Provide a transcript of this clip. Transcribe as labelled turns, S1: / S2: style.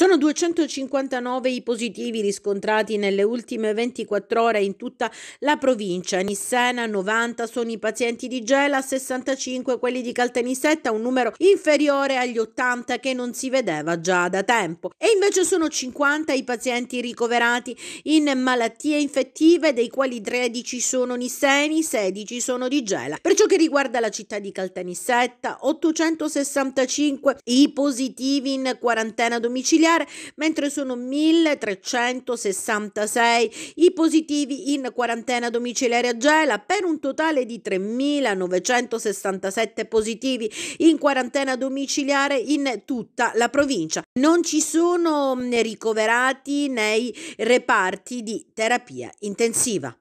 S1: Sono 259 i positivi riscontrati nelle ultime 24 ore in tutta la provincia. Nissena 90 sono i pazienti di Gela, 65 quelli di Caltanissetta, un numero inferiore agli 80 che non si vedeva già da tempo. E invece sono 50 i pazienti ricoverati in malattie infettive, dei quali 13 sono nisseni, 16 sono di Gela. Per ciò che riguarda la città di Caltanissetta, 865 i positivi in quarantena domiciliare giudiziaria, mentre sono 1366 i positivi in quarantena domiciliare a Gela, per un totale di 3967 positivi in quarantena domiciliare in tutta la provincia. Non ci sono ricoverati nei reparti di terapia intensiva.